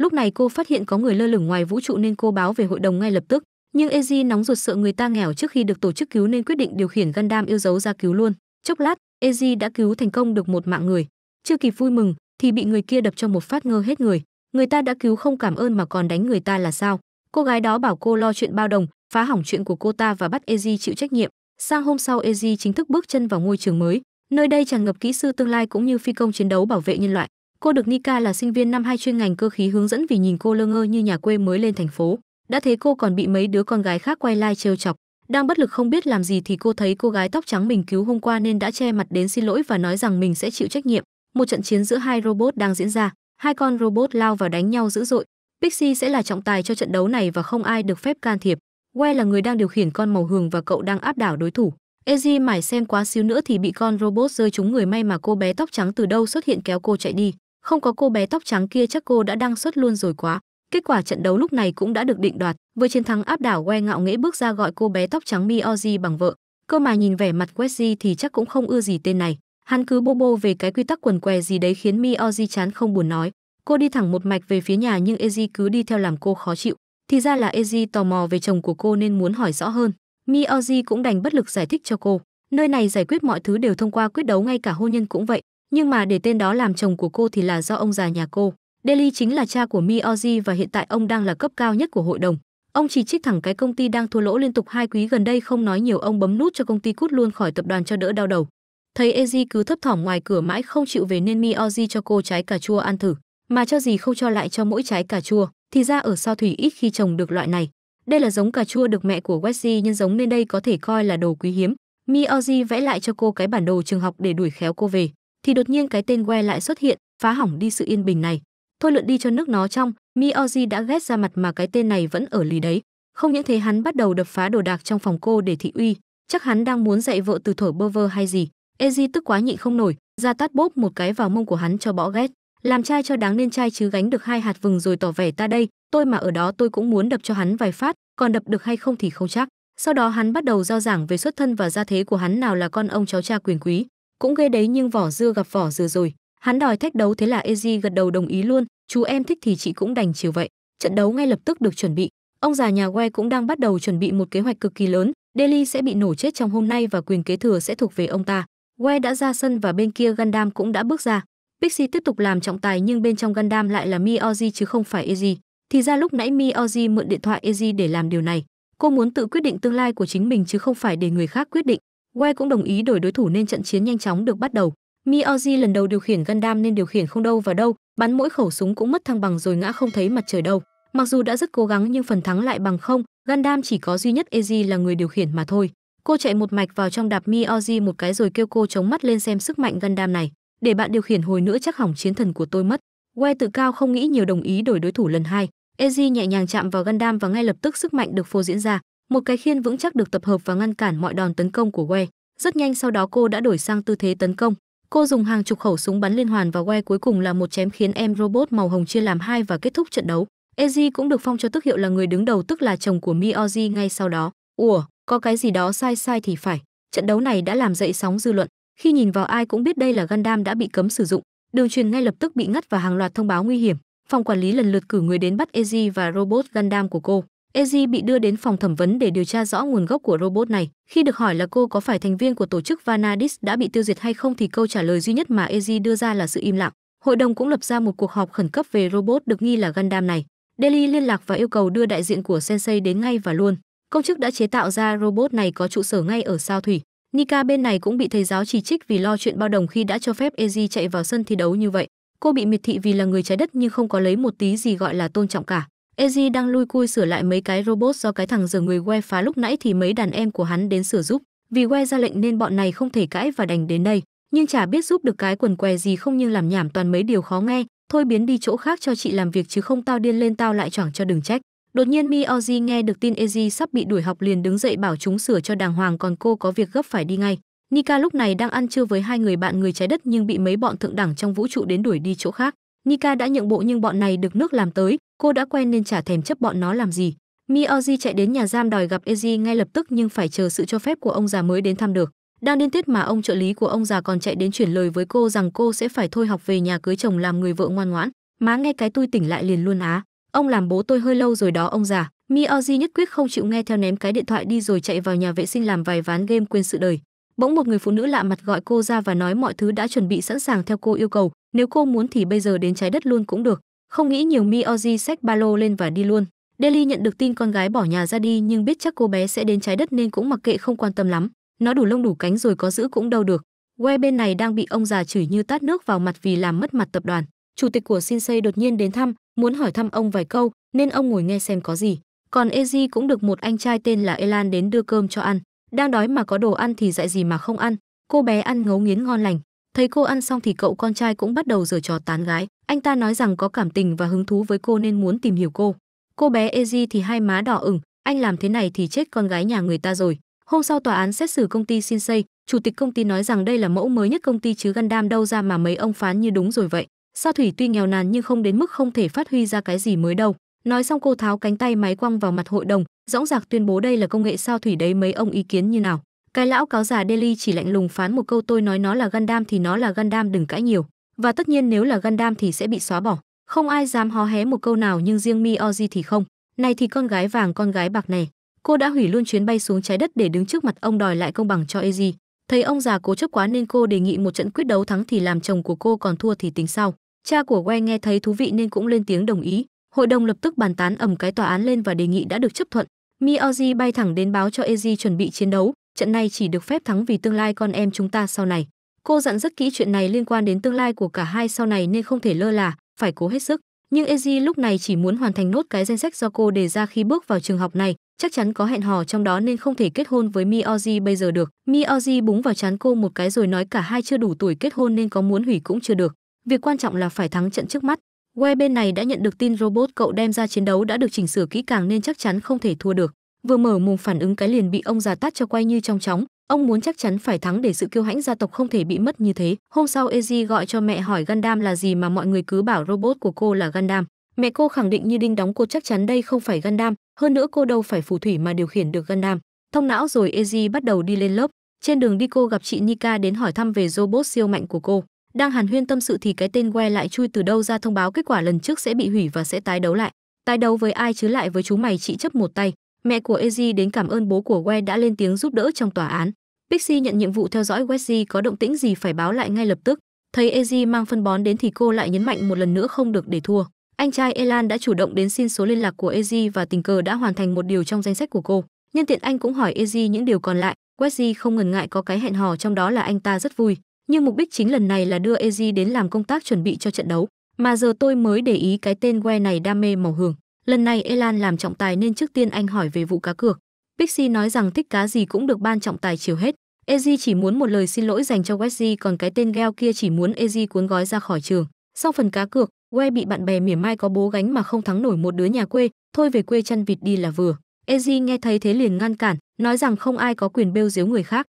Lúc này cô phát hiện có người lơ lửng ngoài vũ trụ nên cô báo về hội đồng ngay lập tức, nhưng Eji nóng ruột sợ người ta nghèo trước khi được tổ chức cứu nên quyết định điều khiển Gundam yêu dấu ra cứu luôn. Chốc lát, Eji đã cứu thành công được một mạng người. Chưa kịp vui mừng thì bị người kia đập cho một phát ngơ hết người. Người ta đã cứu không cảm ơn mà còn đánh người ta là sao? Cô gái đó bảo cô lo chuyện bao đồng, phá hỏng chuyện của cô ta và bắt Eji chịu trách nhiệm. Sang hôm sau Eji chính thức bước chân vào ngôi trường mới, nơi đây tràn ngập kỹ sư tương lai cũng như phi công chiến đấu bảo vệ nhân loại. Cô được Nika là sinh viên năm hai chuyên ngành cơ khí hướng dẫn vì nhìn cô lơ ngơ như nhà quê mới lên thành phố. Đã thế cô còn bị mấy đứa con gái khác quay lai like trêu chọc. Đang bất lực không biết làm gì thì cô thấy cô gái tóc trắng mình cứu hôm qua nên đã che mặt đến xin lỗi và nói rằng mình sẽ chịu trách nhiệm. Một trận chiến giữa hai robot đang diễn ra, hai con robot lao vào đánh nhau dữ dội. Pixie sẽ là trọng tài cho trận đấu này và không ai được phép can thiệp. que là người đang điều khiển con màu hường và cậu đang áp đảo đối thủ. Eji mải xem quá xíu nữa thì bị con robot rơi trúng người may mà cô bé tóc trắng từ đâu xuất hiện kéo cô chạy đi không có cô bé tóc trắng kia chắc cô đã đang xuất luôn rồi quá kết quả trận đấu lúc này cũng đã được định đoạt với chiến thắng áp đảo que ngạo nghễ bước ra gọi cô bé tóc trắng mioji bằng vợ cơ mà nhìn vẻ mặt Wesley thì chắc cũng không ưa gì tên này hắn cứ bô bô về cái quy tắc quần què gì đấy khiến mioji chán không buồn nói cô đi thẳng một mạch về phía nhà nhưng eji cứ đi theo làm cô khó chịu thì ra là eji tò mò về chồng của cô nên muốn hỏi rõ hơn mioji cũng đành bất lực giải thích cho cô nơi này giải quyết mọi thứ đều thông qua quyết đấu ngay cả hôn nhân cũng vậy nhưng mà để tên đó làm chồng của cô thì là do ông già nhà cô. Delhi chính là cha của Mioji và hiện tại ông đang là cấp cao nhất của hội đồng. Ông chỉ trích thẳng cái công ty đang thua lỗ liên tục hai quý gần đây không nói nhiều ông bấm nút cho công ty cút luôn khỏi tập đoàn cho đỡ đau đầu. Thấy Eji cứ thấp thỏm ngoài cửa mãi không chịu về nên Mioji cho cô trái cà chua ăn thử, mà cho gì không cho lại cho mỗi trái cà chua, thì ra ở sao thủy ít khi trồng được loại này. Đây là giống cà chua được mẹ của Wesley nhân giống nên đây có thể coi là đồ quý hiếm. Mioji vẽ lại cho cô cái bản đồ trường học để đuổi khéo cô về thì đột nhiên cái tên que lại xuất hiện phá hỏng đi sự yên bình này thôi lượn đi cho nước nó trong mioji đã ghét ra mặt mà cái tên này vẫn ở lì đấy không những thế hắn bắt đầu đập phá đồ đạc trong phòng cô để thị uy chắc hắn đang muốn dạy vợ từ thổi bơ vơ hay gì eji tức quá nhịn không nổi ra tát bốp một cái vào mông của hắn cho bỏ ghét làm trai cho đáng nên trai chứ gánh được hai hạt vừng rồi tỏ vẻ ta đây tôi mà ở đó tôi cũng muốn đập cho hắn vài phát còn đập được hay không thì không chắc sau đó hắn bắt đầu giao giảng về xuất thân và gia thế của hắn nào là con ông cháu cha quyền quý cũng ghê đấy nhưng vỏ dưa gặp vỏ dừa rồi hắn đòi thách đấu thế là eji gật đầu đồng ý luôn chú em thích thì chị cũng đành chiều vậy trận đấu ngay lập tức được chuẩn bị ông già nhà que cũng đang bắt đầu chuẩn bị một kế hoạch cực kỳ lớn delhi sẽ bị nổ chết trong hôm nay và quyền kế thừa sẽ thuộc về ông ta que đã ra sân và bên kia gandam cũng đã bước ra pixie tiếp tục làm trọng tài nhưng bên trong gandam lại là Mi Oji chứ không phải eji thì ra lúc nãy Mi Oji mượn điện thoại eji để làm điều này cô muốn tự quyết định tương lai của chính mình chứ không phải để người khác quyết định Wei cũng đồng ý đổi đối thủ nên trận chiến nhanh chóng được bắt đầu. Mioji lần đầu điều khiển Gundam nên điều khiển không đâu vào đâu, bắn mỗi khẩu súng cũng mất thăng bằng rồi ngã không thấy mặt trời đâu. Mặc dù đã rất cố gắng nhưng phần thắng lại bằng không, Gundam chỉ có duy nhất Eji là người điều khiển mà thôi. Cô chạy một mạch vào trong đạp Mioji một cái rồi kêu cô chống mắt lên xem sức mạnh Gundam này, để bạn điều khiển hồi nữa chắc hỏng chiến thần của tôi mất. Wei tự cao không nghĩ nhiều đồng ý đổi đối thủ lần hai. Eji nhẹ nhàng chạm vào Gundam và ngay lập tức sức mạnh được phô diễn ra. Một cái khiên vững chắc được tập hợp và ngăn cản mọi đòn tấn công của Que. Rất nhanh sau đó cô đã đổi sang tư thế tấn công. Cô dùng hàng chục khẩu súng bắn liên hoàn vào Que cuối cùng là một chém khiến em robot màu hồng chia làm hai và kết thúc trận đấu. Eji cũng được phong cho tước hiệu là người đứng đầu tức là chồng của Mioji ngay sau đó. Ủa, có cái gì đó sai sai thì phải. Trận đấu này đã làm dậy sóng dư luận. Khi nhìn vào ai cũng biết đây là Gundam đã bị cấm sử dụng. Đường truyền ngay lập tức bị ngắt và hàng loạt thông báo nguy hiểm. Phòng quản lý lần lượt cử người đến bắt Eji và robot Gundam của cô. Eji bị đưa đến phòng thẩm vấn để điều tra rõ nguồn gốc của robot này. Khi được hỏi là cô có phải thành viên của tổ chức Vanadis đã bị tiêu diệt hay không thì câu trả lời duy nhất mà Eji đưa ra là sự im lặng. Hội đồng cũng lập ra một cuộc họp khẩn cấp về robot được nghi là Gundam này. Delhi liên lạc và yêu cầu đưa đại diện của Sensei đến ngay và luôn. Công chức đã chế tạo ra robot này có trụ sở ngay ở Sao Thủy. Nika bên này cũng bị thầy giáo chỉ trích vì lo chuyện bao đồng khi đã cho phép Eji chạy vào sân thi đấu như vậy. Cô bị miệt thị vì là người trái đất nhưng không có lấy một tí gì gọi là tôn trọng cả. Eji đang lui cui sửa lại mấy cái robot do cái thằng giờ người que phá lúc nãy thì mấy đàn em của hắn đến sửa giúp. Vì que ra lệnh nên bọn này không thể cãi và đành đến đây, nhưng chả biết giúp được cái quần què gì không nhưng làm nhảm toàn mấy điều khó nghe, thôi biến đi chỗ khác cho chị làm việc chứ không tao điên lên tao lại choảng cho đừng trách. Đột nhiên Mioji nghe được tin Eji sắp bị đuổi học liền đứng dậy bảo chúng sửa cho đàng hoàng còn cô có việc gấp phải đi ngay. Nika lúc này đang ăn trưa với hai người bạn người trái đất nhưng bị mấy bọn thượng đẳng trong vũ trụ đến đuổi đi chỗ khác. Nika đã nhượng bộ nhưng bọn này được nước làm tới, cô đã quen nên chả thèm chấp bọn nó làm gì mioji chạy đến nhà giam đòi gặp eji ngay lập tức nhưng phải chờ sự cho phép của ông già mới đến thăm được đang điên tiết mà ông trợ lý của ông già còn chạy đến chuyển lời với cô rằng cô sẽ phải thôi học về nhà cưới chồng làm người vợ ngoan ngoãn má nghe cái tôi tỉnh lại liền luôn á ông làm bố tôi hơi lâu rồi đó ông già mioji nhất quyết không chịu nghe theo ném cái điện thoại đi rồi chạy vào nhà vệ sinh làm vài ván game quên sự đời bỗng một người phụ nữ lạ mặt gọi cô ra và nói mọi thứ đã chuẩn bị sẵn sàng theo cô yêu cầu nếu cô muốn thì bây giờ đến trái đất luôn cũng được không nghĩ nhiều Mi Mioji xách ba lô lên và đi luôn. Delhi nhận được tin con gái bỏ nhà ra đi nhưng biết chắc cô bé sẽ đến trái đất nên cũng mặc kệ không quan tâm lắm. Nó đủ lông đủ cánh rồi có giữ cũng đâu được. Que bên này đang bị ông già chửi như tát nước vào mặt vì làm mất mặt tập đoàn. Chủ tịch của Shinsei đột nhiên đến thăm, muốn hỏi thăm ông vài câu nên ông ngồi nghe xem có gì. Còn Eji cũng được một anh trai tên là Elan đến đưa cơm cho ăn. Đang đói mà có đồ ăn thì dạy gì mà không ăn. Cô bé ăn ngấu nghiến ngon lành thấy cô ăn xong thì cậu con trai cũng bắt đầu giở trò tán gái anh ta nói rằng có cảm tình và hứng thú với cô nên muốn tìm hiểu cô cô bé eji thì hai má đỏ ửng anh làm thế này thì chết con gái nhà người ta rồi hôm sau tòa án xét xử công ty sinsei chủ tịch công ty nói rằng đây là mẫu mới nhất công ty chứ gandam đâu ra mà mấy ông phán như đúng rồi vậy sao thủy tuy nghèo nàn nhưng không đến mức không thể phát huy ra cái gì mới đâu nói xong cô tháo cánh tay máy quăng vào mặt hội đồng dõng dạc tuyên bố đây là công nghệ sao thủy đấy mấy ông ý kiến như nào cái lão cáo già Delhi chỉ lạnh lùng phán một câu tôi nói nó là Gundam thì nó là Gundam đừng cãi nhiều. Và tất nhiên nếu là Gundam thì sẽ bị xóa bỏ. Không ai dám hó hé một câu nào nhưng riêng Mioji thì không. Này thì con gái vàng con gái bạc này. Cô đã hủy luôn chuyến bay xuống trái đất để đứng trước mặt ông đòi lại công bằng cho Eiji. Thấy ông già cố chấp quá nên cô đề nghị một trận quyết đấu thắng thì làm chồng của cô còn thua thì tính sau. Cha của Wei nghe thấy thú vị nên cũng lên tiếng đồng ý. Hội đồng lập tức bàn tán ầm cái tòa án lên và đề nghị đã được chấp thuận. Mioji bay thẳng đến báo cho Eiji chuẩn bị chiến đấu, trận này chỉ được phép thắng vì tương lai con em chúng ta sau này. Cô dặn rất kỹ chuyện này liên quan đến tương lai của cả hai sau này nên không thể lơ là, phải cố hết sức. Nhưng Eji lúc này chỉ muốn hoàn thành nốt cái danh sách do cô đề ra khi bước vào trường học này, chắc chắn có hẹn hò trong đó nên không thể kết hôn với Mioji bây giờ được. Mioji búng vào chán cô một cái rồi nói cả hai chưa đủ tuổi kết hôn nên có muốn hủy cũng chưa được. Việc quan trọng là phải thắng trận trước mắt. Wei bên này đã nhận được tin robot cậu đem ra chiến đấu đã được chỉnh sửa kỹ càng nên chắc chắn không thể thua được vừa mở mồm phản ứng cái liền bị ông già tát cho quay như trong chóng ông muốn chắc chắn phải thắng để sự kiêu hãnh gia tộc không thể bị mất như thế hôm sau eji gọi cho mẹ hỏi gandam là gì mà mọi người cứ bảo robot của cô là gandam mẹ cô khẳng định như đinh đóng cô chắc chắn đây không phải gandam hơn nữa cô đâu phải phù thủy mà điều khiển được gandam thông não rồi eji bắt đầu đi lên lớp trên đường đi cô gặp chị nika đến hỏi thăm về robot siêu mạnh của cô đang hàn huyên tâm sự thì cái tên que lại chui từ đâu ra thông báo kết quả lần trước sẽ bị hủy và sẽ tái đấu lại tái đấu với ai chứ lại với chú mày chị chấp một tay Mẹ của Eji đến cảm ơn bố của Wei đã lên tiếng giúp đỡ trong tòa án. Pixie nhận nhiệm vụ theo dõi Wesley có động tĩnh gì phải báo lại ngay lập tức. Thấy Eji mang phân bón đến thì cô lại nhấn mạnh một lần nữa không được để thua. Anh trai Elan đã chủ động đến xin số liên lạc của Eji và tình cờ đã hoàn thành một điều trong danh sách của cô. Nhân tiện anh cũng hỏi Eji những điều còn lại. Wesley không ngần ngại có cái hẹn hò trong đó là anh ta rất vui. Nhưng mục đích chính lần này là đưa Eji đến làm công tác chuẩn bị cho trận đấu. Mà giờ tôi mới để ý cái tên Que này đam mê màu hưởng. Lần này Elan làm trọng tài nên trước tiên anh hỏi về vụ cá cược. Pixie nói rằng thích cá gì cũng được ban trọng tài chiều hết. Eji chỉ muốn một lời xin lỗi dành cho Wesley còn cái tên Gel kia chỉ muốn Eji cuốn gói ra khỏi trường. Sau phần cá cược, We bị bạn bè mỉa mai có bố gánh mà không thắng nổi một đứa nhà quê, thôi về quê chăn vịt đi là vừa. Eji nghe thấy thế liền ngăn cản, nói rằng không ai có quyền bêu giếu người khác.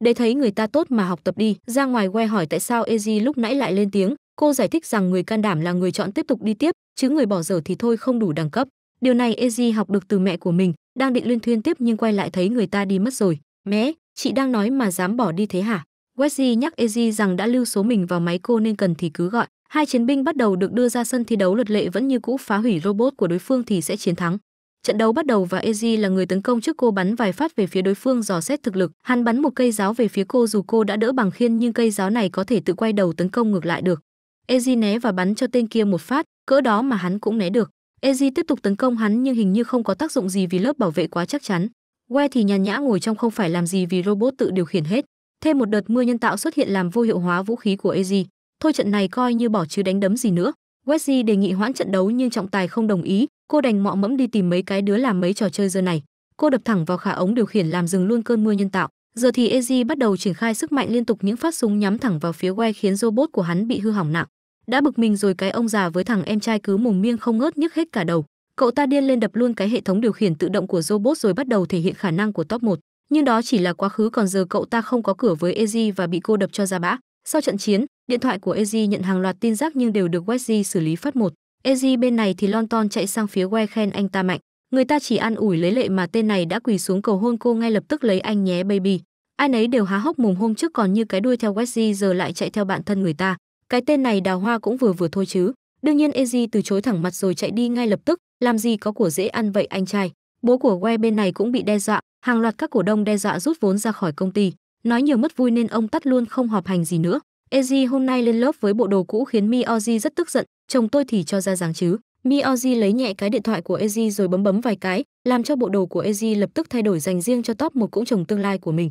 Để thấy người ta tốt mà học tập đi, ra ngoài que hỏi tại sao Eji lúc nãy lại lên tiếng, Cô giải thích rằng người can đảm là người chọn tiếp tục đi tiếp, chứ người bỏ dở thì thôi không đủ đẳng cấp. Điều này Eji học được từ mẹ của mình, đang định liên thuyên tiếp nhưng quay lại thấy người ta đi mất rồi. Mẹ, chị đang nói mà dám bỏ đi thế hả? Wesley nhắc Eji rằng đã lưu số mình vào máy cô nên cần thì cứ gọi. Hai chiến binh bắt đầu được đưa ra sân thi đấu luật lệ vẫn như cũ phá hủy robot của đối phương thì sẽ chiến thắng. Trận đấu bắt đầu và Eji là người tấn công trước cô bắn vài phát về phía đối phương dò xét thực lực. Hắn bắn một cây giáo về phía cô dù cô đã đỡ bằng khiên nhưng cây giáo này có thể tự quay đầu tấn công ngược lại được. Eji né và bắn cho tên kia một phát, cỡ đó mà hắn cũng né được. Eji tiếp tục tấn công hắn nhưng hình như không có tác dụng gì vì lớp bảo vệ quá chắc chắn. We thì nhàn nhã ngồi trong không phải làm gì vì robot tự điều khiển hết. Thêm một đợt mưa nhân tạo xuất hiện làm vô hiệu hóa vũ khí của Eji. Thôi trận này coi như bỏ chứ đánh đấm gì nữa. Wesley đề nghị hoãn trận đấu nhưng trọng tài không đồng ý, cô đành mọ mẫm đi tìm mấy cái đứa làm mấy trò chơi giờ này. Cô đập thẳng vào khả ống điều khiển làm dừng luôn cơn mưa nhân tạo. Giờ thì Eji bắt đầu triển khai sức mạnh liên tục những phát súng nhắm thẳng vào phía Wei khiến robot của hắn bị hư hỏng nặng. Đã bực mình rồi cái ông già với thằng em trai cứ mồm miêng không ngớt nhức hết cả đầu. Cậu ta điên lên đập luôn cái hệ thống điều khiển tự động của robot rồi bắt đầu thể hiện khả năng của top 1. Nhưng đó chỉ là quá khứ còn giờ cậu ta không có cửa với Eji và bị cô đập cho ra bã. Sau trận chiến, điện thoại của Eji nhận hàng loạt tin rác nhưng đều được Wesley xử lý phát một. Eji bên này thì lon ton chạy sang phía Wei khen anh ta mạnh. Người ta chỉ an ủi lấy lệ mà tên này đã quỳ xuống cầu hôn cô ngay lập tức lấy anh nhé baby. Ai nấy đều há hốc mồm hôm trước còn như cái đuôi theo Wesley giờ lại chạy theo bạn thân người ta. Cái tên này đào hoa cũng vừa vừa thôi chứ. Đương nhiên Eji từ chối thẳng mặt rồi chạy đi ngay lập tức, làm gì có của dễ ăn vậy anh trai. Bố của Que bên này cũng bị đe dọa, hàng loạt các cổ đông đe dọa rút vốn ra khỏi công ty. Nói nhiều mất vui nên ông tắt luôn không họp hành gì nữa. Eji hôm nay lên lớp với bộ đồ cũ khiến mi Mioji rất tức giận, chồng tôi thì cho ra dáng chứ. Mioji lấy nhẹ cái điện thoại của Eji rồi bấm bấm vài cái, làm cho bộ đồ của Eji lập tức thay đổi dành riêng cho top một cũng chồng tương lai của mình.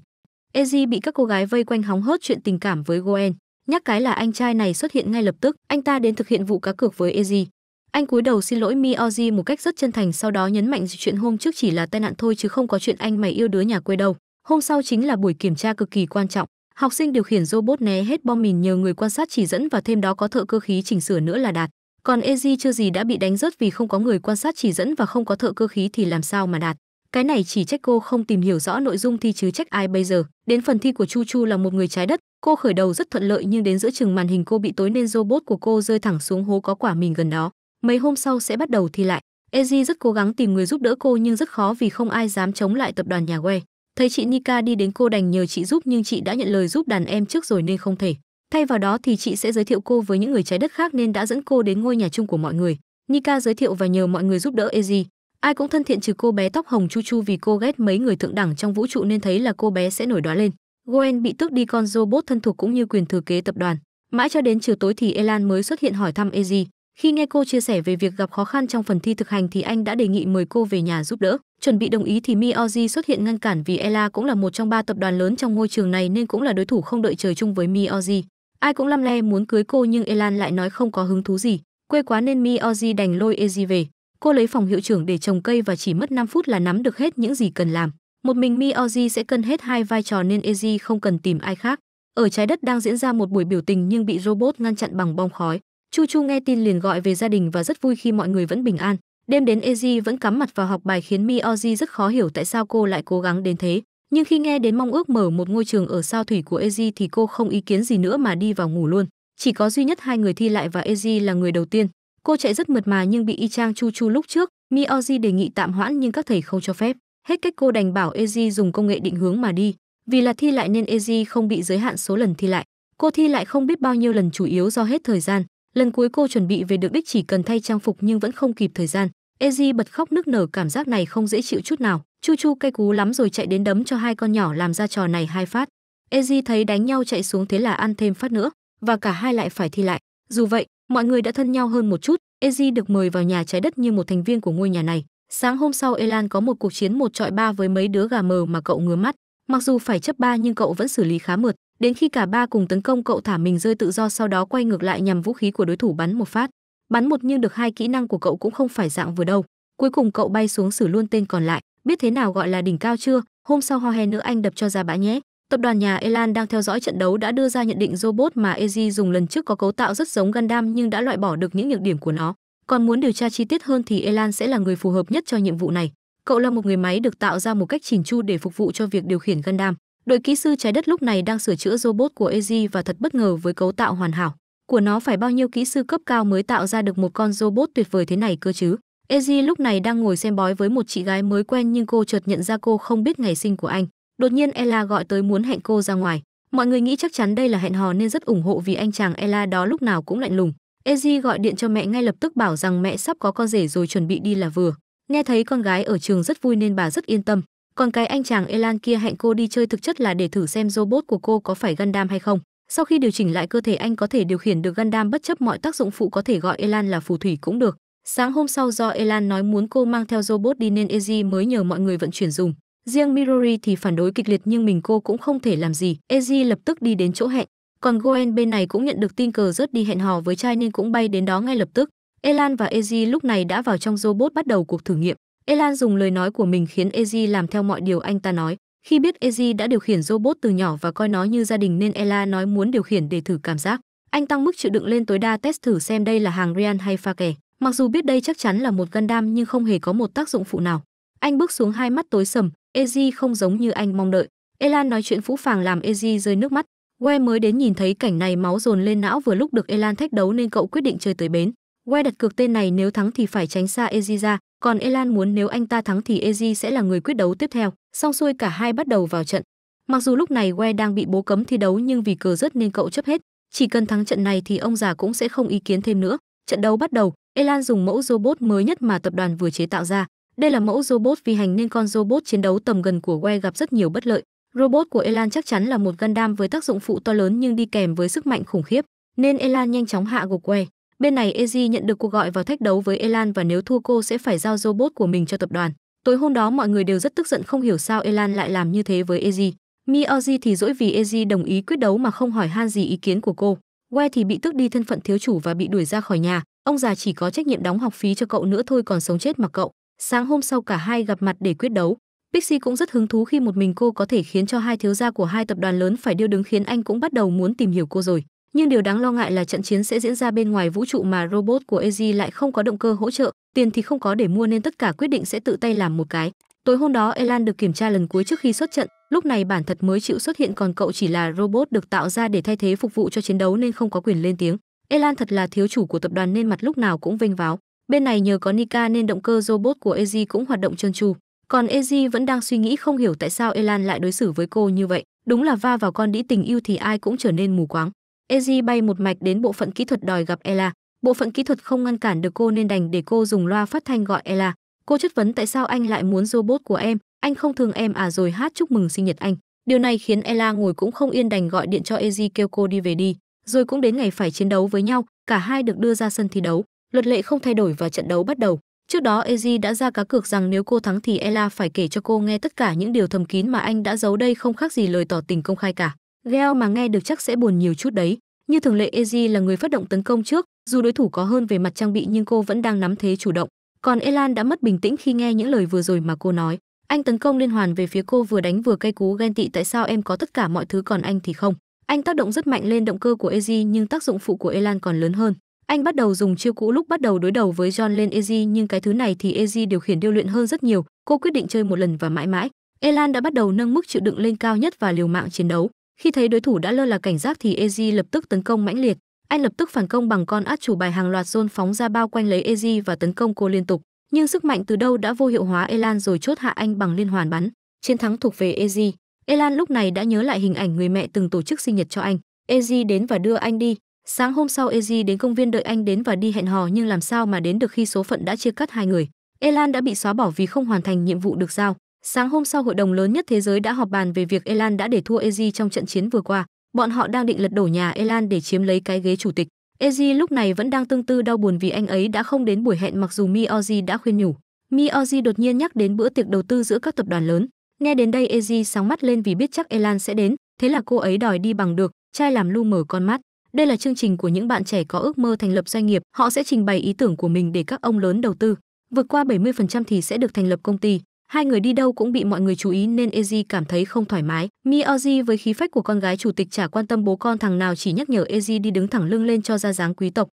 Eji bị các cô gái vây quanh hóng hớt chuyện tình cảm với Goen. Nhắc cái là anh trai này xuất hiện ngay lập tức, anh ta đến thực hiện vụ cá cược với Eji. Anh cúi đầu xin lỗi Mioji một cách rất chân thành sau đó nhấn mạnh chuyện hôm trước chỉ là tai nạn thôi chứ không có chuyện anh mày yêu đứa nhà quê đâu. Hôm sau chính là buổi kiểm tra cực kỳ quan trọng. Học sinh điều khiển robot né hết bom mìn nhờ người quan sát chỉ dẫn và thêm đó có thợ cơ khí chỉnh sửa nữa là đạt còn Eji chưa gì đã bị đánh rớt vì không có người quan sát chỉ dẫn và không có thợ cơ khí thì làm sao mà đạt cái này chỉ trách cô không tìm hiểu rõ nội dung thi chứ trách ai bây giờ đến phần thi của chu chu là một người trái đất cô khởi đầu rất thuận lợi nhưng đến giữa chừng màn hình cô bị tối nên robot của cô rơi thẳng xuống hố có quả mình gần đó mấy hôm sau sẽ bắt đầu thi lại eji rất cố gắng tìm người giúp đỡ cô nhưng rất khó vì không ai dám chống lại tập đoàn nhà quê thấy chị nika đi đến cô đành nhờ chị giúp nhưng chị đã nhận lời giúp đàn em trước rồi nên không thể Thay vào đó thì chị sẽ giới thiệu cô với những người trái đất khác nên đã dẫn cô đến ngôi nhà chung của mọi người. Nika giới thiệu và nhờ mọi người giúp đỡ Eji. Ai cũng thân thiện trừ cô bé tóc hồng Chu Chu vì cô ghét mấy người thượng đẳng trong vũ trụ nên thấy là cô bé sẽ nổi đoá lên. Goen bị tước đi con robot thân thuộc cũng như quyền thừa kế tập đoàn. Mãi cho đến chiều tối thì Elan mới xuất hiện hỏi thăm Eji. Khi nghe cô chia sẻ về việc gặp khó khăn trong phần thi thực hành thì anh đã đề nghị mời cô về nhà giúp đỡ. Chuẩn bị đồng ý thì Mioji xuất hiện ngăn cản vì Ella cũng là một trong ba tập đoàn lớn trong ngôi trường này nên cũng là đối thủ không đợi trời chung với Mioji. Ai cũng lăm le muốn cưới cô nhưng Elan lại nói không có hứng thú gì, quê quá nên Mi Oji đành lôi Eji về. Cô lấy phòng hiệu trưởng để trồng cây và chỉ mất 5 phút là nắm được hết những gì cần làm. Một mình Mi Oji sẽ cân hết hai vai trò nên Eji không cần tìm ai khác. Ở trái đất đang diễn ra một buổi biểu tình nhưng bị robot ngăn chặn bằng bom khói. Chu Chu nghe tin liền gọi về gia đình và rất vui khi mọi người vẫn bình an. Đêm đến Eji vẫn cắm mặt vào học bài khiến Mi Oji rất khó hiểu tại sao cô lại cố gắng đến thế nhưng khi nghe đến mong ước mở một ngôi trường ở sao thủy của Eji thì cô không ý kiến gì nữa mà đi vào ngủ luôn. Chỉ có duy nhất hai người thi lại và Eji là người đầu tiên. Cô chạy rất mượt mà nhưng bị y chang Chu Chu lúc trước, Mioji đề nghị tạm hoãn nhưng các thầy không cho phép. Hết cách cô đành bảo Eji dùng công nghệ định hướng mà đi. Vì là thi lại nên Eji không bị giới hạn số lần thi lại. Cô thi lại không biết bao nhiêu lần chủ yếu do hết thời gian. Lần cuối cô chuẩn bị về được đích chỉ cần thay trang phục nhưng vẫn không kịp thời gian. Eji bật khóc nức nở cảm giác này không dễ chịu chút nào. Chu Chu cây cú lắm rồi chạy đến đấm cho hai con nhỏ làm ra trò này hai phát. Eji thấy đánh nhau chạy xuống thế là ăn thêm phát nữa và cả hai lại phải thi lại. Dù vậy, mọi người đã thân nhau hơn một chút, Eji được mời vào nhà trái đất như một thành viên của ngôi nhà này. Sáng hôm sau Elan có một cuộc chiến một trọi ba với mấy đứa gà mờ mà cậu ngứa mắt. Mặc dù phải chấp ba nhưng cậu vẫn xử lý khá mượt, đến khi cả ba cùng tấn công cậu thả mình rơi tự do sau đó quay ngược lại nhằm vũ khí của đối thủ bắn một phát. Bắn một nhưng được hai kỹ năng của cậu cũng không phải dạng vừa đâu. Cuối cùng cậu bay xuống xử luôn tên còn lại, biết thế nào gọi là đỉnh cao chưa hôm sau ho hè nữa anh đập cho ra bã nhé tập đoàn nhà elan đang theo dõi trận đấu đã đưa ra nhận định robot mà eji dùng lần trước có cấu tạo rất giống gundam nhưng đã loại bỏ được những nhược điểm của nó còn muốn điều tra chi tiết hơn thì elan sẽ là người phù hợp nhất cho nhiệm vụ này cậu là một người máy được tạo ra một cách chỉnh chu để phục vụ cho việc điều khiển gundam đội kỹ sư trái đất lúc này đang sửa chữa robot của eji và thật bất ngờ với cấu tạo hoàn hảo của nó phải bao nhiêu kỹ sư cấp cao mới tạo ra được một con robot tuyệt vời thế này cơ chứ Eji lúc này đang ngồi xem bói với một chị gái mới quen nhưng cô chợt nhận ra cô không biết ngày sinh của anh. Đột nhiên Ella gọi tới muốn hẹn cô ra ngoài. Mọi người nghĩ chắc chắn đây là hẹn hò nên rất ủng hộ vì anh chàng Ella đó lúc nào cũng lạnh lùng. Eji gọi điện cho mẹ ngay lập tức bảo rằng mẹ sắp có con rể rồi chuẩn bị đi là vừa. Nghe thấy con gái ở trường rất vui nên bà rất yên tâm. Còn cái anh chàng Elan kia hẹn cô đi chơi thực chất là để thử xem robot của cô có phải Gundam hay không. Sau khi điều chỉnh lại cơ thể anh có thể điều khiển được Gundam bất chấp mọi tác dụng phụ có thể gọi Elan là phù thủy cũng được. Sáng hôm sau do Elan nói muốn cô mang theo robot đi nên Eji mới nhờ mọi người vận chuyển dùng. Riêng Mirori thì phản đối kịch liệt nhưng mình cô cũng không thể làm gì. Eji lập tức đi đến chỗ hẹn. Còn Goen bên này cũng nhận được tin cờ rớt đi hẹn hò với trai nên cũng bay đến đó ngay lập tức. Elan và Eji lúc này đã vào trong robot bắt đầu cuộc thử nghiệm. Elan dùng lời nói của mình khiến Eji làm theo mọi điều anh ta nói. Khi biết Eji đã điều khiển robot từ nhỏ và coi nó như gia đình nên Ela nói muốn điều khiển để thử cảm giác. Anh tăng mức chịu đựng lên tối đa test thử xem đây là hàng Rian hay pha kè. Mặc dù biết đây chắc chắn là một Gundam nhưng không hề có một tác dụng phụ nào. Anh bước xuống hai mắt tối sầm, Eji không giống như anh mong đợi. Elan nói chuyện phũ phàng làm Eji rơi nước mắt. Que mới đến nhìn thấy cảnh này máu dồn lên não vừa lúc được Elan thách đấu nên cậu quyết định chơi tới bến. Que đặt cược tên này nếu thắng thì phải tránh xa Eji ra, còn Elan muốn nếu anh ta thắng thì Eji sẽ là người quyết đấu tiếp theo. Xong xuôi cả hai bắt đầu vào trận. Mặc dù lúc này Que đang bị bố cấm thi đấu nhưng vì cờ rất nên cậu chấp hết. Chỉ cần thắng trận này thì ông già cũng sẽ không ý kiến thêm nữa. Trận đấu bắt đầu, Elan dùng mẫu robot mới nhất mà tập đoàn vừa chế tạo ra. Đây là mẫu robot vi hành nên con robot chiến đấu tầm gần của We gặp rất nhiều bất lợi. Robot của Elan chắc chắn là một Gundam với tác dụng phụ to lớn nhưng đi kèm với sức mạnh khủng khiếp, nên Elan nhanh chóng hạ gục Que. Bên này Eji nhận được cuộc gọi vào thách đấu với Elan và nếu thua cô sẽ phải giao robot của mình cho tập đoàn. Tối hôm đó mọi người đều rất tức giận không hiểu sao Elan lại làm như thế với Eji. Mioji thì dỗi vì Eji đồng ý quyết đấu mà không hỏi han gì ý kiến của cô. We thì bị tức đi thân phận thiếu chủ và bị đuổi ra khỏi nhà ông già chỉ có trách nhiệm đóng học phí cho cậu nữa thôi còn sống chết mặc cậu sáng hôm sau cả hai gặp mặt để quyết đấu pixie cũng rất hứng thú khi một mình cô có thể khiến cho hai thiếu gia của hai tập đoàn lớn phải điêu đứng khiến anh cũng bắt đầu muốn tìm hiểu cô rồi nhưng điều đáng lo ngại là trận chiến sẽ diễn ra bên ngoài vũ trụ mà robot của Eji lại không có động cơ hỗ trợ, tiền thì không có để mua nên tất cả quyết định sẽ tự tay làm một cái. Tối hôm đó Elan được kiểm tra lần cuối trước khi xuất trận, lúc này bản thật mới chịu xuất hiện còn cậu chỉ là robot được tạo ra để thay thế phục vụ cho chiến đấu nên không có quyền lên tiếng. Elan thật là thiếu chủ của tập đoàn nên mặt lúc nào cũng vênh váo. Bên này nhờ có Nika nên động cơ robot của Eji cũng hoạt động trơn tru. Còn Eji vẫn đang suy nghĩ không hiểu tại sao Elan lại đối xử với cô như vậy. Đúng là va vào con đĩ tình yêu thì ai cũng trở nên mù quáng. Eji bay một mạch đến bộ phận kỹ thuật đòi gặp Ella. Bộ phận kỹ thuật không ngăn cản được cô nên đành để cô dùng loa phát thanh gọi Ella. Cô chất vấn tại sao anh lại muốn robot của em, anh không thương em à rồi hát chúc mừng sinh nhật anh. Điều này khiến Ella ngồi cũng không yên đành gọi điện cho Eji kêu cô đi về đi rồi cũng đến ngày phải chiến đấu với nhau, cả hai được đưa ra sân thi đấu, luật lệ không thay đổi và trận đấu bắt đầu. Trước đó Eji đã ra cá cược rằng nếu cô thắng thì Ella phải kể cho cô nghe tất cả những điều thầm kín mà anh đã giấu đây không khác gì lời tỏ tình công khai cả. Gel mà nghe được chắc sẽ buồn nhiều chút đấy. Như thường lệ Eji là người phát động tấn công trước, dù đối thủ có hơn về mặt trang bị nhưng cô vẫn đang nắm thế chủ động. Còn Elan đã mất bình tĩnh khi nghe những lời vừa rồi mà cô nói. Anh tấn công liên hoàn về phía cô vừa đánh vừa cay cú ghen tị tại sao em có tất cả mọi thứ còn anh thì không. Anh tác động rất mạnh lên động cơ của Eji nhưng tác dụng phụ của Elan còn lớn hơn. Anh bắt đầu dùng chiêu cũ lúc bắt đầu đối đầu với John lên Eji nhưng cái thứ này thì Eji điều khiển điêu luyện hơn rất nhiều, cô quyết định chơi một lần và mãi mãi. Elan đã bắt đầu nâng mức chịu đựng lên cao nhất và liều mạng chiến đấu. Khi thấy đối thủ đã lơ là cảnh giác thì Eji lập tức tấn công mãnh liệt. Anh lập tức phản công bằng con át chủ bài hàng loạt dôn phóng ra bao quanh lấy Eji và tấn công cô liên tục. Nhưng sức mạnh từ đâu đã vô hiệu hóa Elan rồi chốt hạ anh bằng liên hoàn bắn. Chiến thắng thuộc về Eji. Elan lúc này đã nhớ lại hình ảnh người mẹ từng tổ chức sinh nhật cho anh. Eji đến và đưa anh đi. Sáng hôm sau Eji đến công viên đợi anh đến và đi hẹn hò nhưng làm sao mà đến được khi số phận đã chia cắt hai người. Elan đã bị xóa bỏ vì không hoàn thành nhiệm vụ được giao. Sáng hôm sau hội đồng lớn nhất thế giới đã họp bàn về việc Elan đã để thua Eji trong trận chiến vừa qua. Bọn họ đang định lật đổ nhà Elan để chiếm lấy cái ghế chủ tịch. Eji lúc này vẫn đang tương tư đau buồn vì anh ấy đã không đến buổi hẹn mặc dù Mi Oji đã khuyên nhủ. Mi Oji đột nhiên nhắc đến bữa tiệc đầu tư giữa các tập đoàn lớn. Nghe đến đây Eji sáng mắt lên vì biết chắc Elan sẽ đến, thế là cô ấy đòi đi bằng được, trai làm lu mở con mắt. Đây là chương trình của những bạn trẻ có ước mơ thành lập doanh nghiệp, họ sẽ trình bày ý tưởng của mình để các ông lớn đầu tư. Vượt qua 70% thì sẽ được thành lập công ty. Hai người đi đâu cũng bị mọi người chú ý nên Eji cảm thấy không thoải mái. Mioji với khí phách của con gái chủ tịch chả quan tâm bố con thằng nào chỉ nhắc nhở Eji đi đứng thẳng lưng lên cho ra dáng quý tộc.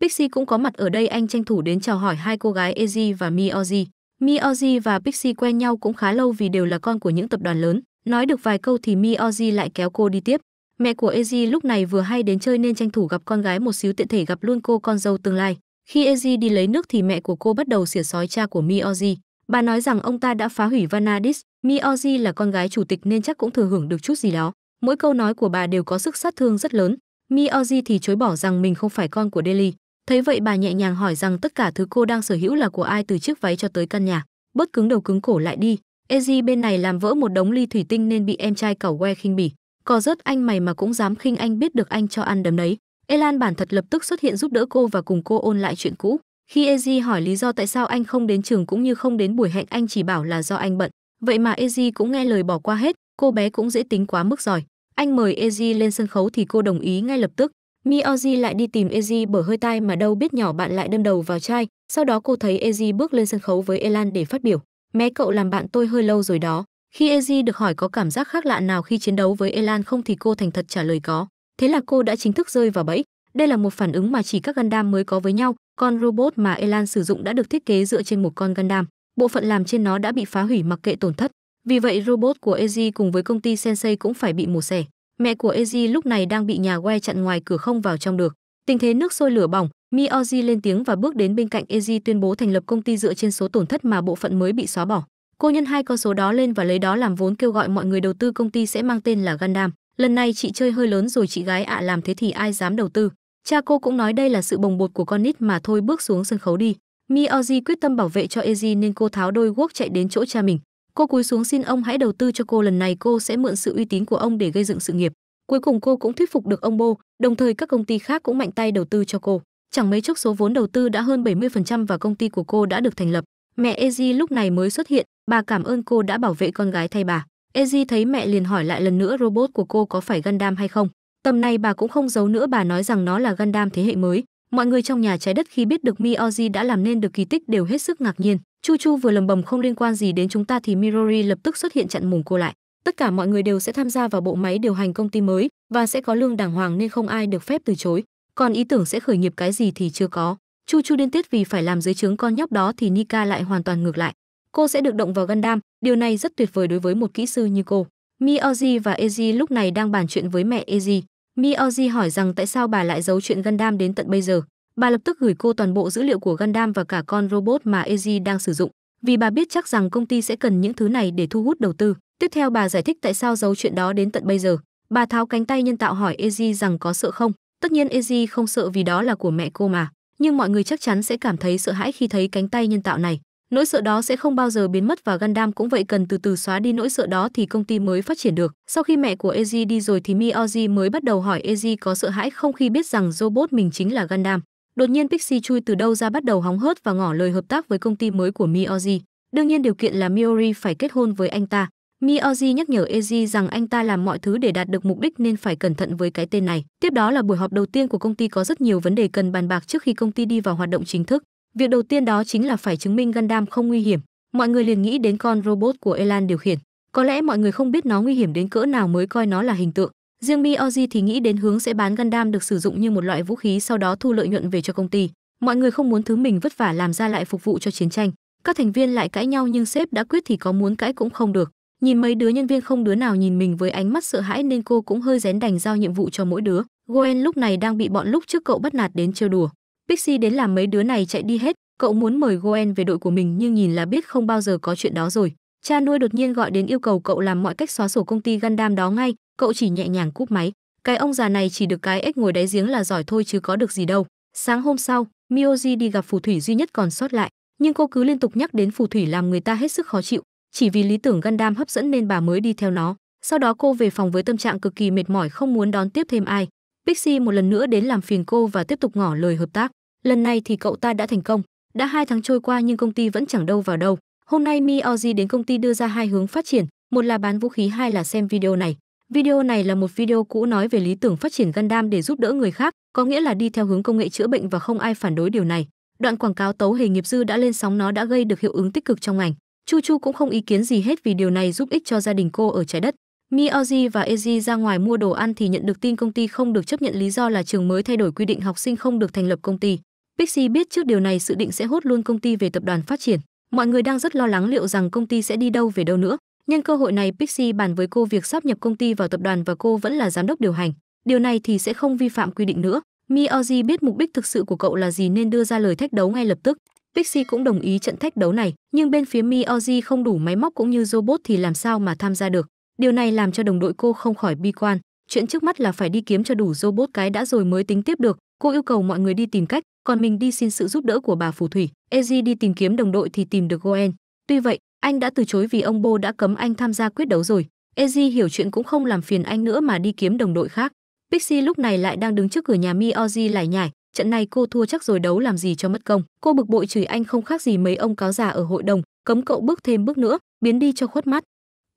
Pixie cũng có mặt ở đây anh tranh thủ đến chào hỏi hai cô gái Eji và Mioji. Mioji và Pixie quen nhau cũng khá lâu vì đều là con của những tập đoàn lớn. Nói được vài câu thì Mioji lại kéo cô đi tiếp. Mẹ của Eji lúc này vừa hay đến chơi nên tranh thủ gặp con gái một xíu tiện thể gặp luôn cô con dâu tương lai. Khi Eji đi lấy nước thì mẹ của cô bắt đầu xỉa sói cha của Mioji. Bà nói rằng ông ta đã phá hủy Vanadis, Mioji là con gái chủ tịch nên chắc cũng thừa hưởng được chút gì đó. Mỗi câu nói của bà đều có sức sát thương rất lớn. Mioji thì chối bỏ rằng mình không phải con của Deli, Thấy vậy bà nhẹ nhàng hỏi rằng tất cả thứ cô đang sở hữu là của ai từ chiếc váy cho tới căn nhà. Bớt cứng đầu cứng cổ lại đi. Eji bên này làm vỡ một đống ly thủy tinh nên bị em trai cẩu que khinh bỉ. Cò rớt anh mày mà cũng dám khinh anh biết được anh cho ăn đấm đấy. Elan bản thật lập tức xuất hiện giúp đỡ cô và cùng cô ôn lại chuyện cũ. Khi Eji hỏi lý do tại sao anh không đến trường cũng như không đến buổi hẹn anh chỉ bảo là do anh bận. Vậy mà Eji cũng nghe lời bỏ qua hết, cô bé cũng dễ tính quá mức giỏi Anh mời Eji lên sân khấu thì cô đồng ý ngay lập tức. Mioji lại đi tìm Eji bởi hơi tai mà đâu biết nhỏ bạn lại đâm đầu vào chai, sau đó cô thấy Eji bước lên sân khấu với Elan để phát biểu. Mẹ cậu làm bạn tôi hơi lâu rồi đó. Khi Eji được hỏi có cảm giác khác lạ nào khi chiến đấu với Elan không thì cô thành thật trả lời có. Thế là cô đã chính thức rơi vào bẫy. Đây là một phản ứng mà chỉ các Gundam mới có với nhau. Con robot mà Elan sử dụng đã được thiết kế dựa trên một con Gundam. Bộ phận làm trên nó đã bị phá hủy mặc kệ tổn thất. Vì vậy robot của Eji cùng với công ty Sensei cũng phải bị mổ xẻ. Mẹ của Eji lúc này đang bị nhà que chặn ngoài cửa không vào trong được. Tình thế nước sôi lửa bỏng, Mioji lên tiếng và bước đến bên cạnh Eji tuyên bố thành lập công ty dựa trên số tổn thất mà bộ phận mới bị xóa bỏ. Cô nhân hai con số đó lên và lấy đó làm vốn kêu gọi mọi người đầu tư công ty sẽ mang tên là Gundam. Lần này chị chơi hơi lớn rồi chị gái ạ à làm thế thì ai dám đầu tư. Cha cô cũng nói đây là sự bồng bột của con nít mà thôi bước xuống sân khấu đi. Mioji quyết tâm bảo vệ cho Eji nên cô tháo đôi guốc chạy đến chỗ cha mình. Cô cúi xuống xin ông hãy đầu tư cho cô lần này cô sẽ mượn sự uy tín của ông để gây dựng sự nghiệp. Cuối cùng cô cũng thuyết phục được ông Bô, đồng thời các công ty khác cũng mạnh tay đầu tư cho cô. Chẳng mấy chốc số vốn đầu tư đã hơn 70% và công ty của cô đã được thành lập. Mẹ Eji lúc này mới xuất hiện, bà cảm ơn cô đã bảo vệ con gái thay bà. Eji thấy mẹ liền hỏi lại lần nữa robot của cô có phải Gundam hay không. Tầm này bà cũng không giấu nữa bà nói rằng nó là Gundam thế hệ mới. Mọi người trong nhà trái đất khi biết được Mi Mioji đã làm nên được kỳ tích đều hết sức ngạc nhiên. Chu Chu vừa lầm bầm không liên quan gì đến chúng ta thì Mirori lập tức xuất hiện chặn mùng cô lại. Tất cả mọi người đều sẽ tham gia vào bộ máy điều hành công ty mới và sẽ có lương đàng hoàng nên không ai được phép từ chối. Còn ý tưởng sẽ khởi nghiệp cái gì thì chưa có. Chu Chu điên tiết vì phải làm dưới trướng con nhóc đó thì Nika lại hoàn toàn ngược lại. Cô sẽ được động vào Gundam, điều này rất tuyệt vời đối với một kỹ sư như cô. Mioji và Eji lúc này đang bàn chuyện với mẹ Eji. Mioji hỏi rằng tại sao bà lại giấu chuyện Gundam đến tận bây giờ. Bà lập tức gửi cô toàn bộ dữ liệu của Gundam và cả con robot mà Eiji đang sử dụng, vì bà biết chắc rằng công ty sẽ cần những thứ này để thu hút đầu tư. Tiếp theo bà giải thích tại sao giấu chuyện đó đến tận bây giờ. Bà tháo cánh tay nhân tạo hỏi Eiji rằng có sợ không. Tất nhiên Eiji không sợ vì đó là của mẹ cô mà, nhưng mọi người chắc chắn sẽ cảm thấy sợ hãi khi thấy cánh tay nhân tạo này. Nỗi sợ đó sẽ không bao giờ biến mất và Gundam cũng vậy cần từ từ xóa đi nỗi sợ đó thì công ty mới phát triển được. Sau khi mẹ của Eiji đi rồi thì Miyoji mới bắt đầu hỏi Eiji có sợ hãi không khi biết rằng robot mình chính là Gundam. Đột nhiên Pixie chui từ đâu ra bắt đầu hóng hớt và ngỏ lời hợp tác với công ty mới của Mioji. Đương nhiên điều kiện là Miori phải kết hôn với anh ta. Mioji nhắc nhở Eiji rằng anh ta làm mọi thứ để đạt được mục đích nên phải cẩn thận với cái tên này. Tiếp đó là buổi họp đầu tiên của công ty có rất nhiều vấn đề cần bàn bạc trước khi công ty đi vào hoạt động chính thức. Việc đầu tiên đó chính là phải chứng minh Gundam không nguy hiểm. Mọi người liền nghĩ đến con robot của Elan điều khiển. Có lẽ mọi người không biết nó nguy hiểm đến cỡ nào mới coi nó là hình tượng. Riêng Mioji thì nghĩ đến hướng sẽ bán Gundam được sử dụng như một loại vũ khí sau đó thu lợi nhuận về cho công ty. Mọi người không muốn thứ mình vất vả làm ra lại phục vụ cho chiến tranh. Các thành viên lại cãi nhau nhưng sếp đã quyết thì có muốn cãi cũng không được. Nhìn mấy đứa nhân viên không đứa nào nhìn mình với ánh mắt sợ hãi nên cô cũng hơi rén đành giao nhiệm vụ cho mỗi đứa. Goen lúc này đang bị bọn lúc trước cậu bắt nạt đến trêu đùa. Pixie đến làm mấy đứa này chạy đi hết, cậu muốn mời Goen về đội của mình nhưng nhìn là biết không bao giờ có chuyện đó rồi. Cha nuôi đột nhiên gọi đến yêu cầu cậu làm mọi cách xóa sổ công ty Gundam đó ngay, cậu chỉ nhẹ nhàng cúp máy. Cái ông già này chỉ được cái ếch ngồi đáy giếng là giỏi thôi chứ có được gì đâu. Sáng hôm sau, Mioji đi gặp phù thủy duy nhất còn sót lại, nhưng cô cứ liên tục nhắc đến phù thủy làm người ta hết sức khó chịu, chỉ vì lý tưởng Gundam hấp dẫn nên bà mới đi theo nó. Sau đó cô về phòng với tâm trạng cực kỳ mệt mỏi không muốn đón tiếp thêm ai. Pixie một lần nữa đến làm phiền cô và tiếp tục ngỏ lời hợp tác. Lần này thì cậu ta đã thành công. Đã hai tháng trôi qua nhưng công ty vẫn chẳng đâu vào đâu. Hôm nay Mioji đến công ty đưa ra hai hướng phát triển, một là bán vũ khí, hai là xem video này. Video này là một video cũ nói về lý tưởng phát triển Gundam để giúp đỡ người khác, có nghĩa là đi theo hướng công nghệ chữa bệnh và không ai phản đối điều này. Đoạn quảng cáo tấu hề nghiệp dư đã lên sóng nó đã gây được hiệu ứng tích cực trong ngành. Chu Chu cũng không ý kiến gì hết vì điều này giúp ích cho gia đình cô ở trái đất. Mioji và Eji ra ngoài mua đồ ăn thì nhận được tin công ty không được chấp nhận lý do là trường mới thay đổi quy định học sinh không được thành lập công ty. Pixie biết trước điều này sự định sẽ hốt luôn công ty về tập đoàn phát triển. Mọi người đang rất lo lắng liệu rằng công ty sẽ đi đâu về đâu nữa. Nhân cơ hội này, Pixie bàn với cô việc sáp nhập công ty vào tập đoàn và cô vẫn là giám đốc điều hành. Điều này thì sẽ không vi phạm quy định nữa. Mioji biết mục đích thực sự của cậu là gì nên đưa ra lời thách đấu ngay lập tức. Pixie cũng đồng ý trận thách đấu này, nhưng bên phía Mioji không đủ máy móc cũng như robot thì làm sao mà tham gia được. Điều này làm cho đồng đội cô không khỏi bi quan. Chuyện trước mắt là phải đi kiếm cho đủ robot cái đã rồi mới tính tiếp được cô yêu cầu mọi người đi tìm cách còn mình đi xin sự giúp đỡ của bà phù thủy eji đi tìm kiếm đồng đội thì tìm được goen tuy vậy anh đã từ chối vì ông bo đã cấm anh tham gia quyết đấu rồi eji hiểu chuyện cũng không làm phiền anh nữa mà đi kiếm đồng đội khác pixie lúc này lại đang đứng trước cửa nhà mioji lải nhải trận này cô thua chắc rồi đấu làm gì cho mất công cô bực bội chửi anh không khác gì mấy ông cáo già ở hội đồng cấm cậu bước thêm bước nữa biến đi cho khuất mắt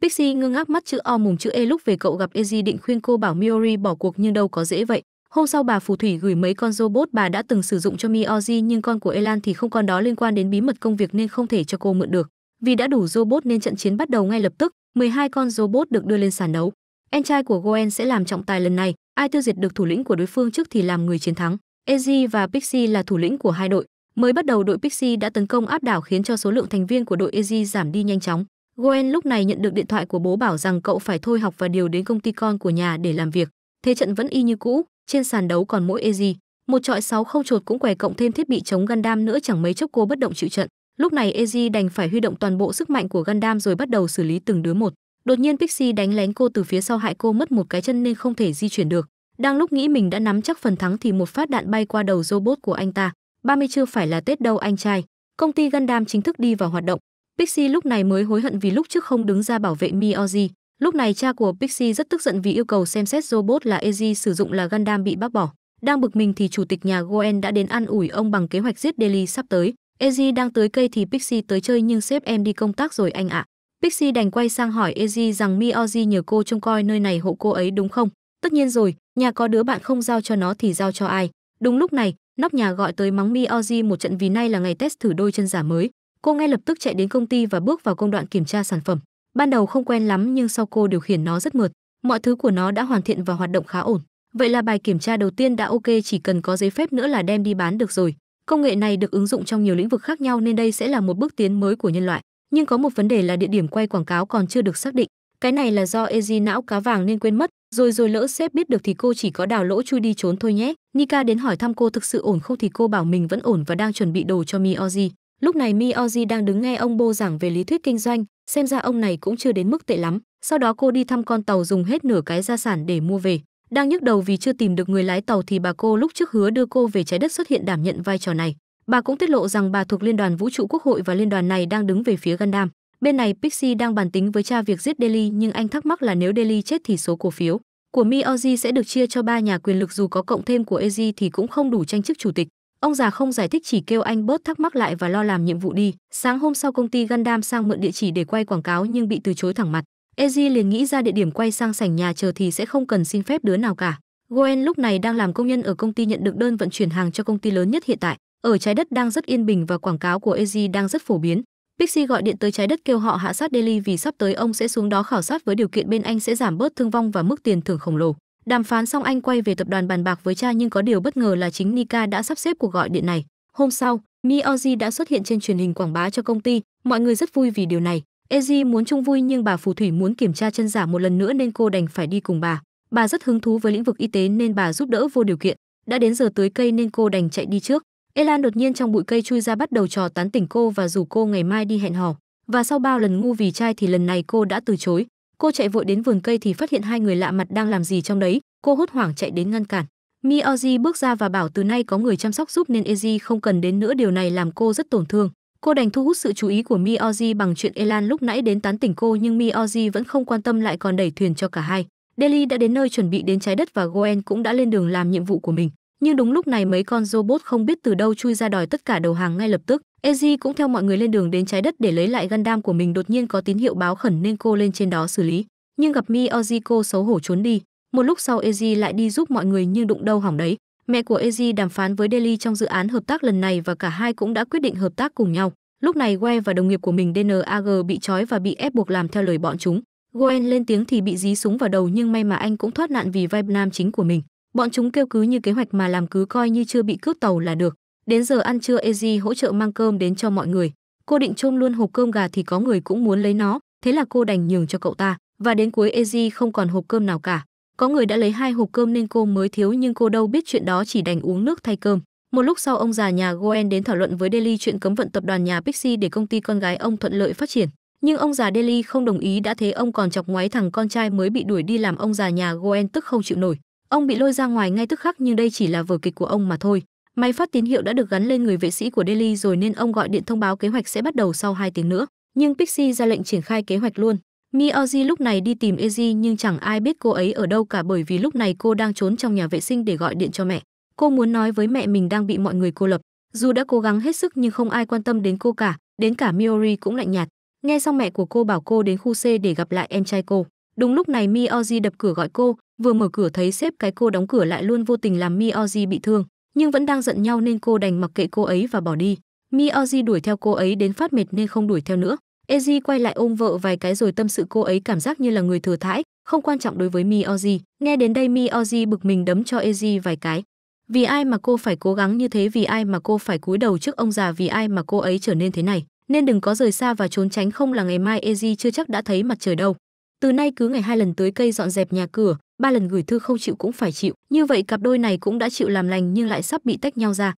Pixie ngưng ác mắt chữ O mùng chữ E lúc về cậu gặp Eji định khuyên cô bảo Miori bỏ cuộc nhưng đâu có dễ vậy, Hôm sau bà phù thủy gửi mấy con robot bà đã từng sử dụng cho Mioji nhưng con của Elan thì không còn đó liên quan đến bí mật công việc nên không thể cho cô mượn được. Vì đã đủ robot nên trận chiến bắt đầu ngay lập tức, 12 con robot được đưa lên sàn đấu. Em trai của Goen sẽ làm trọng tài lần này, ai tiêu diệt được thủ lĩnh của đối phương trước thì làm người chiến thắng. Eji và Pixie là thủ lĩnh của hai đội. Mới bắt đầu đội Pixie đã tấn công áp đảo khiến cho số lượng thành viên của đội Eji giảm đi nhanh chóng. Goen lúc này nhận được điện thoại của bố bảo rằng cậu phải thôi học và điều đến công ty con của nhà để làm việc. Thế trận vẫn y như cũ, trên sàn đấu còn mỗi Eji, một trọi sáu không chuột cũng què cộng thêm thiết bị chống Gundam nữa chẳng mấy chốc cô bất động chịu trận. Lúc này Eji đành phải huy động toàn bộ sức mạnh của Gundam rồi bắt đầu xử lý từng đứa một. Đột nhiên Pixie đánh lén cô từ phía sau hại cô mất một cái chân nên không thể di chuyển được. Đang lúc nghĩ mình đã nắm chắc phần thắng thì một phát đạn bay qua đầu robot của anh ta. 30 chưa phải là Tết đâu anh trai. Công ty Gundam chính thức đi vào hoạt động. Pixie lúc này mới hối hận vì lúc trước không đứng ra bảo vệ Mioji. Lúc này cha của Pixie rất tức giận vì yêu cầu xem xét robot là Eji sử dụng là Gundam bị bác bỏ. Đang bực mình thì chủ tịch nhà Goen đã đến an ủi ông bằng kế hoạch giết Deli sắp tới. Eji đang tới cây thì Pixie tới chơi nhưng sếp em đi công tác rồi anh ạ. À. Pixie đành quay sang hỏi Eji rằng Mioji nhờ cô trông coi nơi này hộ cô ấy đúng không? Tất nhiên rồi, nhà có đứa bạn không giao cho nó thì giao cho ai. Đúng lúc này, nóc nhà gọi tới mắng Mioji một trận vì nay là ngày test thử đôi chân giả mới. Cô ngay lập tức chạy đến công ty và bước vào công đoạn kiểm tra sản phẩm. Ban đầu không quen lắm nhưng sau cô điều khiển nó rất mượt, mọi thứ của nó đã hoàn thiện và hoạt động khá ổn. Vậy là bài kiểm tra đầu tiên đã ok chỉ cần có giấy phép nữa là đem đi bán được rồi. Công nghệ này được ứng dụng trong nhiều lĩnh vực khác nhau nên đây sẽ là một bước tiến mới của nhân loại. Nhưng có một vấn đề là địa điểm quay quảng cáo còn chưa được xác định. Cái này là do Eji não cá vàng nên quên mất, rồi rồi lỡ sếp biết được thì cô chỉ có đào lỗ chui đi trốn thôi nhé. Nika đến hỏi thăm cô thực sự ổn không thì cô bảo mình vẫn ổn và đang chuẩn bị đồ cho mi Miyoji. Lúc này Mioji đang đứng nghe ông Bo giảng về lý thuyết kinh doanh, xem ra ông này cũng chưa đến mức tệ lắm. Sau đó cô đi thăm con tàu dùng hết nửa cái gia sản để mua về. Đang nhức đầu vì chưa tìm được người lái tàu thì bà cô lúc trước hứa đưa cô về trái đất xuất hiện đảm nhận vai trò này. Bà cũng tiết lộ rằng bà thuộc Liên đoàn Vũ trụ Quốc hội và liên đoàn này đang đứng về phía Gundam. Bên này Pixie đang bàn tính với cha việc giết Daily nhưng anh thắc mắc là nếu Daily chết thì số cổ phiếu của Mioji sẽ được chia cho ba nhà quyền lực dù có cộng thêm của Eiji thì cũng không đủ tranh chức chủ tịch. Ông già không giải thích chỉ kêu anh bớt thắc mắc lại và lo làm nhiệm vụ đi. Sáng hôm sau công ty Gundam sang mượn địa chỉ để quay quảng cáo nhưng bị từ chối thẳng mặt. Eji liền nghĩ ra địa điểm quay sang sảnh nhà chờ thì sẽ không cần xin phép đứa nào cả. Goen lúc này đang làm công nhân ở công ty nhận được đơn vận chuyển hàng cho công ty lớn nhất hiện tại. Ở trái đất đang rất yên bình và quảng cáo của Eji đang rất phổ biến. Pixie gọi điện tới trái đất kêu họ hạ sát Delhi vì sắp tới ông sẽ xuống đó khảo sát với điều kiện bên anh sẽ giảm bớt thương vong và mức tiền thưởng khổng lồ. Đàm phán xong anh quay về tập đoàn bàn bạc với cha nhưng có điều bất ngờ là chính Nika đã sắp xếp cuộc gọi điện này. Hôm sau, Mioji đã xuất hiện trên truyền hình quảng bá cho công ty, mọi người rất vui vì điều này. Eji muốn chung vui nhưng bà phù thủy muốn kiểm tra chân giả một lần nữa nên cô đành phải đi cùng bà. Bà rất hứng thú với lĩnh vực y tế nên bà giúp đỡ vô điều kiện. Đã đến giờ tưới cây nên cô đành chạy đi trước. Elan đột nhiên trong bụi cây chui ra bắt đầu trò tán tỉnh cô và rủ cô ngày mai đi hẹn hò. Và sau bao lần ngu vì trai thì lần này cô đã từ chối cô chạy vội đến vườn cây thì phát hiện hai người lạ mặt đang làm gì trong đấy cô hốt hoảng chạy đến ngăn cản mioji bước ra và bảo từ nay có người chăm sóc giúp nên eji không cần đến nữa điều này làm cô rất tổn thương cô đành thu hút sự chú ý của mioji bằng chuyện elan lúc nãy đến tán tỉnh cô nhưng mioji vẫn không quan tâm lại còn đẩy thuyền cho cả hai delhi đã đến nơi chuẩn bị đến trái đất và goen cũng đã lên đường làm nhiệm vụ của mình nhưng đúng lúc này mấy con robot không biết từ đâu chui ra đòi tất cả đầu hàng ngay lập tức Eji cũng theo mọi người lên đường đến trái đất để lấy lại đam của mình đột nhiên có tín hiệu báo khẩn nên cô lên trên đó xử lý, nhưng gặp Mi Oji cô xấu hổ trốn đi. Một lúc sau Eji lại đi giúp mọi người nhưng đụng đâu hỏng đấy. Mẹ của Eji đàm phán với Delhi trong dự án hợp tác lần này và cả hai cũng đã quyết định hợp tác cùng nhau. Lúc này We và đồng nghiệp của mình DNAG bị trói và bị ép buộc làm theo lời bọn chúng. Goen lên tiếng thì bị dí súng vào đầu nhưng may mà anh cũng thoát nạn vì vai nam chính của mình. Bọn chúng kêu cứ như kế hoạch mà làm cứ coi như chưa bị cướp tàu là được. Đến giờ ăn trưa Eji hỗ trợ mang cơm đến cho mọi người. Cô định chôm luôn hộp cơm gà thì có người cũng muốn lấy nó, thế là cô đành nhường cho cậu ta, và đến cuối Eji không còn hộp cơm nào cả. Có người đã lấy hai hộp cơm nên cô mới thiếu nhưng cô đâu biết chuyện đó chỉ đành uống nước thay cơm. Một lúc sau ông già nhà Goen đến thảo luận với Delhi chuyện cấm vận tập đoàn nhà Pixie để công ty con gái ông thuận lợi phát triển. Nhưng ông già Delhi không đồng ý đã thế ông còn chọc ngoáy thằng con trai mới bị đuổi đi làm ông già nhà Goen tức không chịu nổi. Ông bị lôi ra ngoài ngay tức khắc nhưng đây chỉ là vở kịch của ông mà thôi. Máy phát tín hiệu đã được gắn lên người vệ sĩ của Delhi rồi nên ông gọi điện thông báo kế hoạch sẽ bắt đầu sau 2 tiếng nữa, nhưng Pixie ra lệnh triển khai kế hoạch luôn. Mioji lúc này đi tìm Eji nhưng chẳng ai biết cô ấy ở đâu cả bởi vì lúc này cô đang trốn trong nhà vệ sinh để gọi điện cho mẹ. Cô muốn nói với mẹ mình đang bị mọi người cô lập. Dù đã cố gắng hết sức nhưng không ai quan tâm đến cô cả, đến cả Miori cũng lạnh nhạt. Nghe xong mẹ của cô bảo cô đến khu C để gặp lại em trai cô. Đúng lúc này Mioji đập cửa gọi cô, vừa mở cửa thấy sếp cái cô đóng cửa lại luôn vô tình làm Mioji bị thương nhưng vẫn đang giận nhau nên cô đành mặc kệ cô ấy và bỏ đi. Mioji đuổi theo cô ấy đến phát mệt nên không đuổi theo nữa. Eji quay lại ôm vợ vài cái rồi tâm sự cô ấy cảm giác như là người thừa thãi, không quan trọng đối với Mioji. Nghe đến đây Mioji bực mình đấm cho Eji vài cái. Vì ai mà cô phải cố gắng như thế, vì ai mà cô phải cúi đầu trước ông già, vì ai mà cô ấy trở nên thế này, nên đừng có rời xa và trốn tránh không là ngày mai Eji chưa chắc đã thấy mặt trời đâu. Từ nay cứ ngày hai lần tới cây dọn dẹp nhà cửa, ba lần gửi thư không chịu cũng phải chịu như vậy cặp đôi này cũng đã chịu làm lành nhưng lại sắp bị tách nhau ra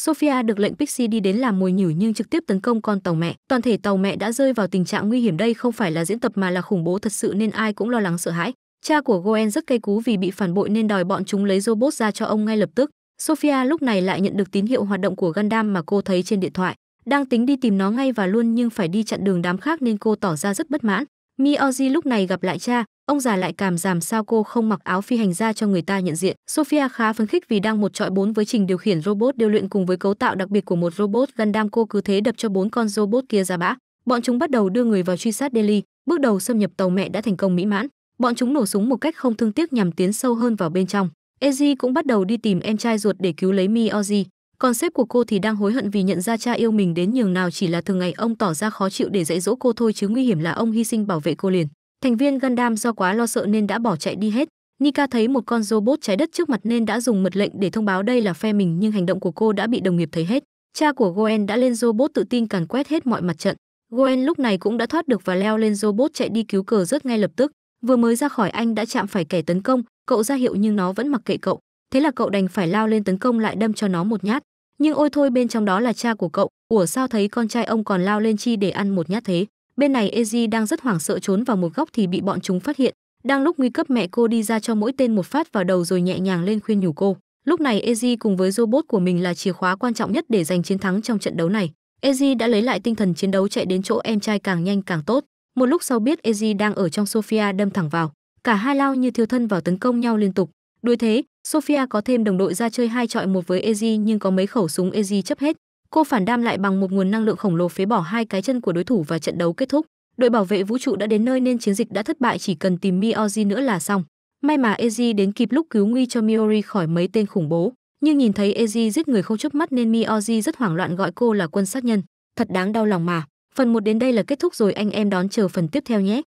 Sophia được lệnh Pixie đi đến làm mồi nhử nhưng trực tiếp tấn công con tàu mẹ. Toàn thể tàu mẹ đã rơi vào tình trạng nguy hiểm đây không phải là diễn tập mà là khủng bố thật sự nên ai cũng lo lắng sợ hãi. Cha của Goen rất cay cú vì bị phản bội nên đòi bọn chúng lấy robot ra cho ông ngay lập tức. Sophia lúc này lại nhận được tín hiệu hoạt động của Gundam mà cô thấy trên điện thoại. Đang tính đi tìm nó ngay và luôn nhưng phải đi chặn đường đám khác nên cô tỏ ra rất bất mãn. Mioji lúc này gặp lại cha, ông già lại cảm giảm sao cô không mặc áo phi hành ra cho người ta nhận diện sophia khá phấn khích vì đang một trọi bốn với trình điều khiển robot điêu luyện cùng với cấu tạo đặc biệt của một robot gần đam cô cứ thế đập cho bốn con robot kia ra bã bọn chúng bắt đầu đưa người vào truy sát delhi bước đầu xâm nhập tàu mẹ đã thành công mỹ mãn bọn chúng nổ súng một cách không thương tiếc nhằm tiến sâu hơn vào bên trong eji cũng bắt đầu đi tìm em trai ruột để cứu lấy Mi mioji còn sếp của cô thì đang hối hận vì nhận ra cha yêu mình đến nhường nào chỉ là thường ngày ông tỏ ra khó chịu để dạy dỗ cô thôi chứ nguy hiểm là ông hy sinh bảo vệ cô liền Thành viên Gundam do quá lo sợ nên đã bỏ chạy đi hết. Nika thấy một con robot trái đất trước mặt nên đã dùng mật lệnh để thông báo đây là phe mình nhưng hành động của cô đã bị đồng nghiệp thấy hết. Cha của Goen đã lên robot tự tin càn quét hết mọi mặt trận. Goen lúc này cũng đã thoát được và leo lên robot chạy đi cứu cờ rất ngay lập tức. Vừa mới ra khỏi anh đã chạm phải kẻ tấn công, cậu ra hiệu nhưng nó vẫn mặc kệ cậu. Thế là cậu đành phải lao lên tấn công lại đâm cho nó một nhát. Nhưng ôi thôi bên trong đó là cha của cậu, ủa sao thấy con trai ông còn lao lên chi để ăn một nhát thế. Bên này Eji đang rất hoảng sợ trốn vào một góc thì bị bọn chúng phát hiện. Đang lúc nguy cấp mẹ cô đi ra cho mỗi tên một phát vào đầu rồi nhẹ nhàng lên khuyên nhủ cô. Lúc này Eji cùng với robot của mình là chìa khóa quan trọng nhất để giành chiến thắng trong trận đấu này. Eji đã lấy lại tinh thần chiến đấu chạy đến chỗ em trai càng nhanh càng tốt. Một lúc sau biết Eji đang ở trong Sophia đâm thẳng vào. Cả hai lao như thiếu thân vào tấn công nhau liên tục. Đuổi thế, Sophia có thêm đồng đội ra chơi hai trọi một với Eji nhưng có mấy khẩu súng Eji chấp hết cô phản đam lại bằng một nguồn năng lượng khổng lồ phế bỏ hai cái chân của đối thủ và trận đấu kết thúc đội bảo vệ vũ trụ đã đến nơi nên chiến dịch đã thất bại chỉ cần tìm mioji nữa là xong may mà eji đến kịp lúc cứu nguy cho miori khỏi mấy tên khủng bố nhưng nhìn thấy eji giết người không chớp mắt nên mioji rất hoảng loạn gọi cô là quân sát nhân thật đáng đau lòng mà phần một đến đây là kết thúc rồi anh em đón chờ phần tiếp theo nhé